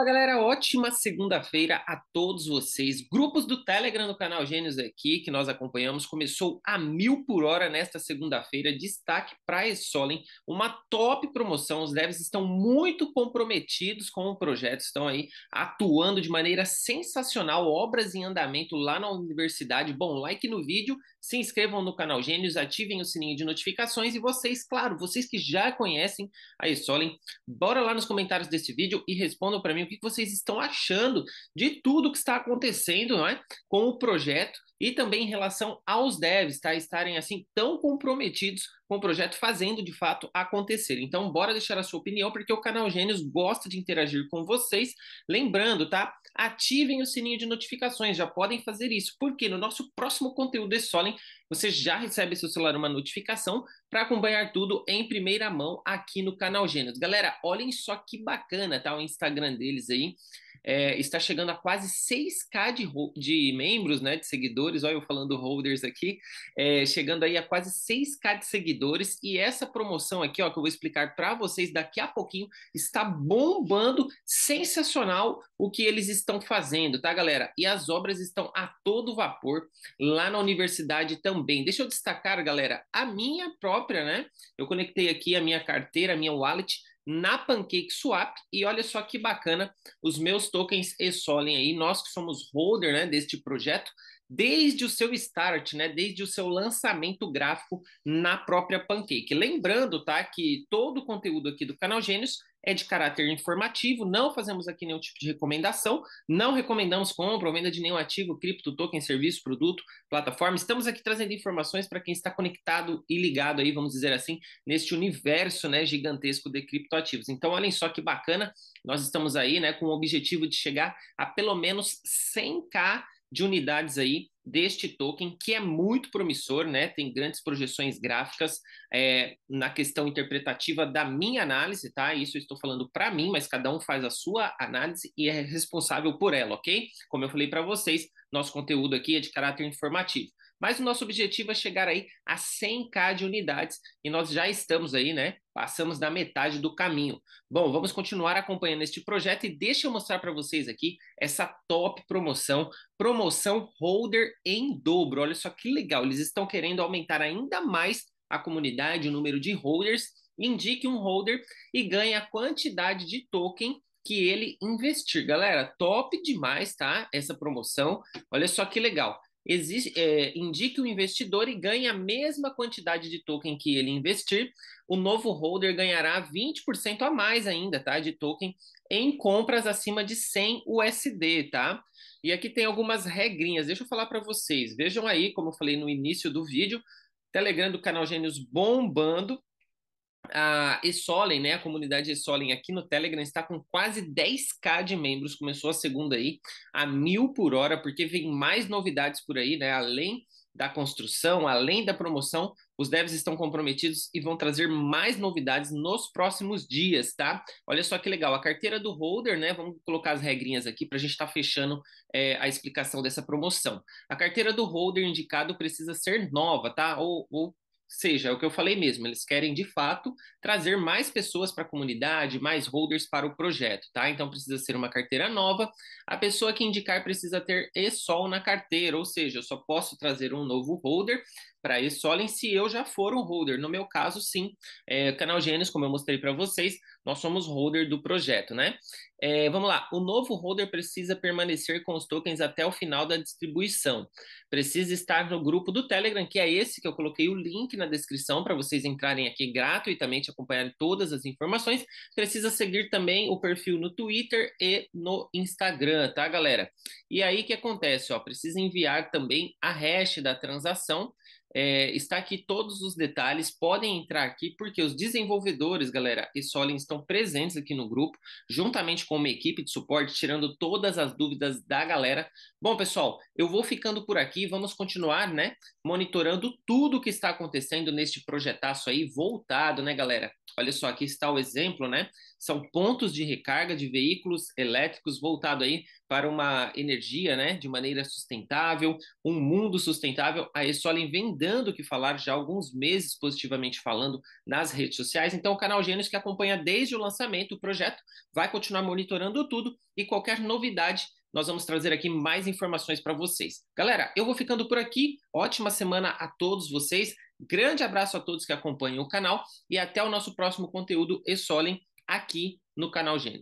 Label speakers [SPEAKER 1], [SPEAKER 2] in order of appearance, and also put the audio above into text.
[SPEAKER 1] Fala galera, ótima segunda-feira a todos vocês. Grupos do Telegram do canal Gênios aqui, que nós acompanhamos, começou a mil por hora nesta segunda-feira. Destaque para a Essolen, uma top promoção. Os devs estão muito comprometidos com o projeto, estão aí atuando de maneira sensacional, obras em andamento lá na universidade. Bom, like no vídeo, se inscrevam no canal Gênios, ativem o sininho de notificações e vocês, claro, vocês que já conhecem a Essolen, bora lá nos comentários desse vídeo e respondam para mim o que vocês estão achando de tudo que está acontecendo não é? com o projeto e também em relação aos devs, tá? Estarem assim tão comprometidos com o projeto, fazendo de fato acontecer. Então, bora deixar a sua opinião, porque o canal Gênios gosta de interagir com vocês. Lembrando, tá? Ativem o sininho de notificações, já podem fazer isso, porque no nosso próximo conteúdo de Solen, você já recebe seu celular uma notificação para acompanhar tudo em primeira mão aqui no canal Gênios. Galera, olhem só que bacana, tá? O Instagram deles aí é, está chegando a quase 6K de, de membros, né, de seguidores, olha eu falando holders aqui, é, chegando aí a quase 6K de seguidores, e essa promoção aqui, ó, que eu vou explicar para vocês daqui a pouquinho, está bombando, sensacional o que eles estão fazendo, tá, galera? E as obras estão a todo vapor lá na universidade também. Deixa eu destacar, galera, a minha própria, né, eu conectei aqui a minha carteira, a minha wallet, na PancakeSwap. E olha só que bacana, os meus tokens e Solem aí, nós que somos holder né, deste projeto, desde o seu start, né, desde o seu lançamento gráfico na própria Pancake. Lembrando, tá, que todo o conteúdo aqui do canal Gênios é de caráter informativo, não fazemos aqui nenhum tipo de recomendação, não recomendamos compra ou venda de nenhum ativo, cripto, token, serviço, produto, plataforma. Estamos aqui trazendo informações para quem está conectado e ligado aí, vamos dizer assim, neste universo, né, gigantesco de criptoativos. Então, olhem só que bacana, nós estamos aí, né, com o objetivo de chegar a pelo menos 100k de unidades aí deste token, que é muito promissor, né? Tem grandes projeções gráficas é, na questão interpretativa da minha análise, tá? Isso eu estou falando para mim, mas cada um faz a sua análise e é responsável por ela, ok? Como eu falei para vocês, nosso conteúdo aqui é de caráter informativo. Mas o nosso objetivo é chegar aí a 100k de unidades e nós já estamos aí, né? Passamos da metade do caminho. Bom, vamos continuar acompanhando este projeto e deixa eu mostrar para vocês aqui essa top promoção, promoção holder em dobro. Olha só que legal, eles estão querendo aumentar ainda mais a comunidade, o número de holders. Indique um holder e ganhe a quantidade de token que ele investir. Galera, top demais, tá? Essa promoção. Olha só que legal é, indique o investidor e ganhe a mesma quantidade de token que ele investir, o novo holder ganhará 20% a mais ainda, tá? De token em compras acima de 100 USD, tá? E aqui tem algumas regrinhas, deixa eu falar para vocês. Vejam aí, como eu falei no início do vídeo, Telegram do canal Gênios bombando a ah, Essolen, né, a comunidade Esolen aqui no Telegram está com quase 10k de membros, começou a segunda aí, a mil por hora, porque vem mais novidades por aí, né, além da construção, além da promoção, os devs estão comprometidos e vão trazer mais novidades nos próximos dias, tá? Olha só que legal, a carteira do holder, né? Vamos colocar as regrinhas aqui para a gente estar tá fechando é, a explicação dessa promoção. A carteira do holder indicado precisa ser nova, tá? Ou, ou seja, é o que eu falei mesmo, eles querem de fato trazer mais pessoas para a comunidade, mais holders para o projeto, tá? Então precisa ser uma carteira nova. A pessoa que indicar precisa ter ESOL na carteira, ou seja, eu só posso trazer um novo holder para isso, olhem se eu já for um holder. No meu caso, sim. É, Canal Gênesis, como eu mostrei para vocês, nós somos holder do projeto, né? É, vamos lá. O novo holder precisa permanecer com os tokens até o final da distribuição. Precisa estar no grupo do Telegram, que é esse que eu coloquei o link na descrição para vocês entrarem aqui gratuitamente, acompanharem todas as informações. Precisa seguir também o perfil no Twitter e no Instagram, tá, galera? E aí o que acontece? Ó, precisa enviar também a hash da transação é, está aqui todos os detalhes, podem entrar aqui, porque os desenvolvedores, galera, e Solin estão presentes aqui no grupo, juntamente com uma equipe de suporte, tirando todas as dúvidas da galera. Bom, pessoal, eu vou ficando por aqui, vamos continuar, né, monitorando tudo o que está acontecendo neste projetaço aí, voltado, né, galera? Olha só, aqui está o exemplo, né? São pontos de recarga de veículos elétricos voltado aí para uma energia, né, de maneira sustentável, um mundo sustentável. A Solin vem dando o que falar já há alguns meses, positivamente falando, nas redes sociais. Então, o canal Gênios, que acompanha desde o lançamento o projeto, vai continuar monitorando tudo e qualquer novidade nós vamos trazer aqui mais informações para vocês. Galera, eu vou ficando por aqui. Ótima semana a todos vocês. Grande abraço a todos que acompanham o canal e até o nosso próximo conteúdo e solen aqui no canal Gênesis.